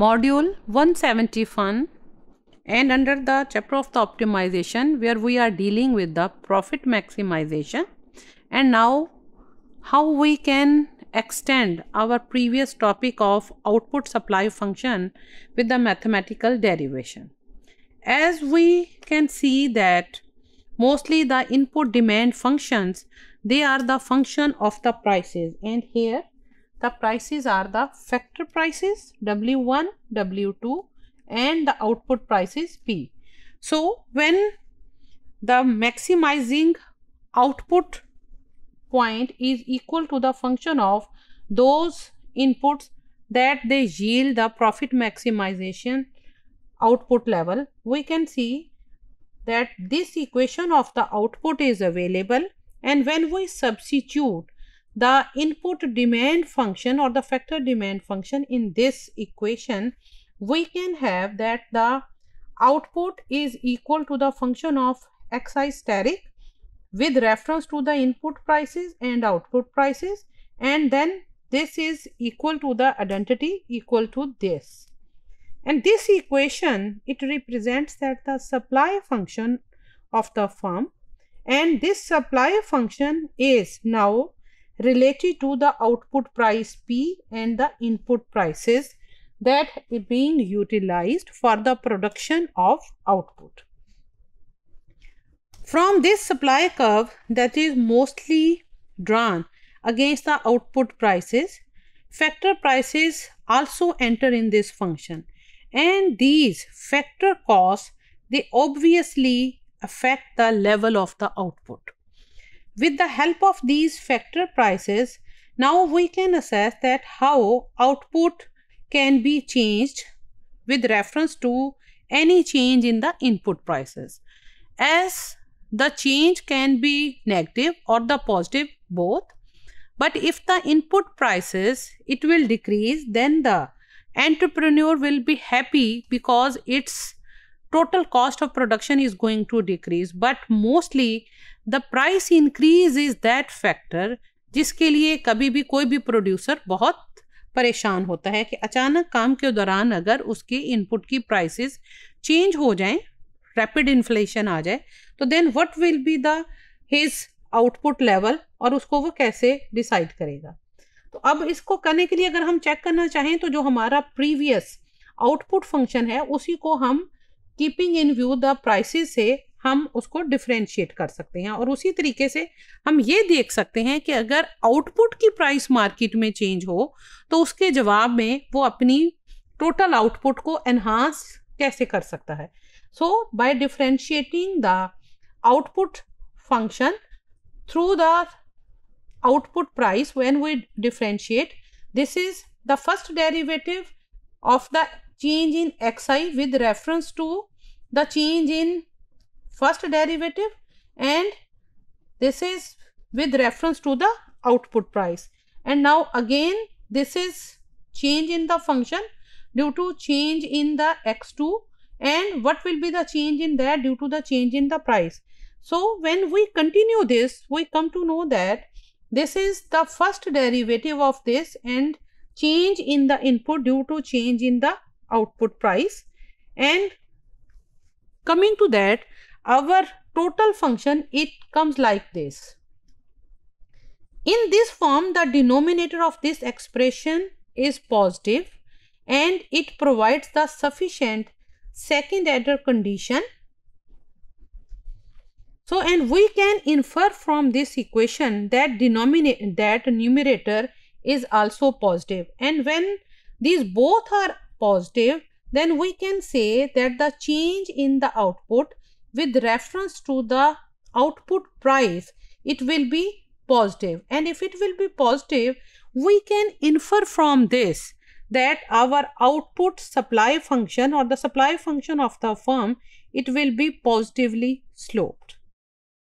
module 171 and under the chapter of the optimization where we are dealing with the profit maximization and now how we can extend our previous topic of output supply function with the mathematical derivation. As we can see that mostly the input demand functions they are the function of the prices and here the prices are the factor prices W1, W2 and the output price is P. So, when the maximizing output point is equal to the function of those inputs that they yield the profit maximization output level, we can see that this equation of the output is available and when we substitute the input demand function or the factor demand function in this equation, we can have that the output is equal to the function of xi steric with reference to the input prices and output prices and then this is equal to the identity equal to this. And this equation, it represents that the supply function of the firm and this supply function is now related to the output price P and the input prices are being utilized for the production of output. From this supply curve that is mostly drawn against the output prices, factor prices also enter in this function and these factor costs they obviously affect the level of the output. With the help of these factor prices, now we can assess that how output can be changed with reference to any change in the input prices as the change can be negative or the positive both but if the input prices it will decrease then the entrepreneur will be happy because its total cost of production is going to decrease but mostly the price increase is that factor जिसके लिए कभी भी कोई भी producer बहुत परेशान होता है कि अचानक काम के दौरान अगर उसकी इनपुट की प्राइसेस चेंज हो जाए रैपिड इन्फ्लेशन आ जाए तो then what will be the his output level और उसको वो कैसे डिसाइड करेगा तो अब इसको करने के लिए अगर हम चेक करना चाहें तो जो हमारा प्रीवियस आउटपुट फंक्शन है उसी को हम keeping in view the prices से हम उसको डिफ्रेंशिएट कर सकते हैं और उसी तरीके से हम ये देख सकते हैं कि अगर आउटपुट की प्राइस मार्केट में चेंज हो तो उसके जवाब में वो अपनी टोटल आउटपुट को एनहांस कैसे कर सकता है so by differentiating the output function through the output price when we differentiate this is the first derivative of the change in xi with reference to the change in first derivative and this is with reference to the output price and now again this is change in the function due to change in the x2 and what will be the change in that due to the change in the price. So, when we continue this we come to know that this is the first derivative of this and change in the input due to change in the output price and coming to that our total function it comes like this. In this form the denominator of this expression is positive and it provides the sufficient second order condition. So and we can infer from this equation that denominator that numerator is also positive and when these both are positive, then we can say that the change in the output with reference to the output price, it will be positive. And if it will be positive, we can infer from this that our output supply function or the supply function of the firm, it will be positively sloped.